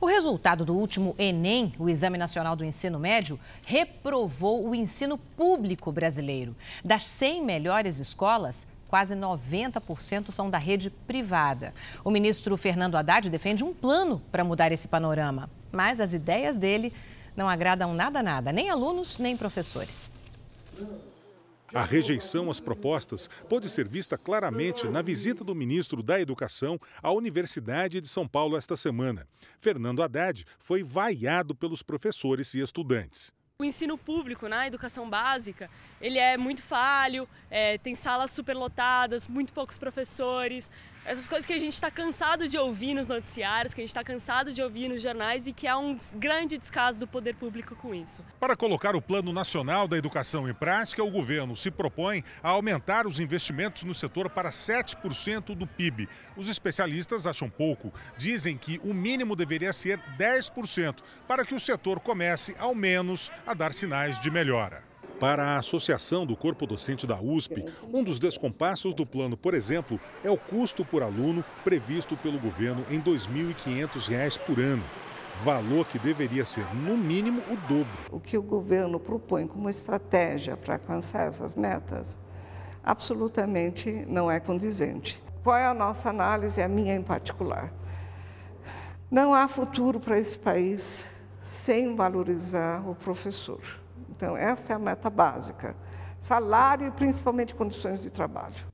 O resultado do último Enem, o Exame Nacional do Ensino Médio, reprovou o ensino público brasileiro. Das 100 melhores escolas, quase 90% são da rede privada. O ministro Fernando Haddad defende um plano para mudar esse panorama, mas as ideias dele não agradam nada, nada, nem alunos, nem professores. A rejeição às propostas pode ser vista claramente na visita do ministro da Educação à Universidade de São Paulo esta semana. Fernando Haddad foi vaiado pelos professores e estudantes o ensino público, na né, educação básica, ele é muito falho, é, tem salas superlotadas, muito poucos professores, essas coisas que a gente está cansado de ouvir nos noticiários, que a gente está cansado de ouvir nos jornais e que há um grande descaso do poder público com isso. Para colocar o Plano Nacional da Educação em prática, o governo se propõe a aumentar os investimentos no setor para 7% do PIB. Os especialistas acham pouco. Dizem que o mínimo deveria ser 10%, para que o setor comece, ao menos, a dar sinais de melhora. Para a Associação do Corpo Docente da USP, um dos descompassos do plano, por exemplo, é o custo por aluno previsto pelo governo em R$ 2.500 por ano. Valor que deveria ser, no mínimo, o dobro. O que o governo propõe como estratégia para alcançar essas metas absolutamente não é condizente. Qual é a nossa análise, a minha em particular? Não há futuro para esse país sem valorizar o professor. Então, essa é a meta básica: salário e principalmente condições de trabalho.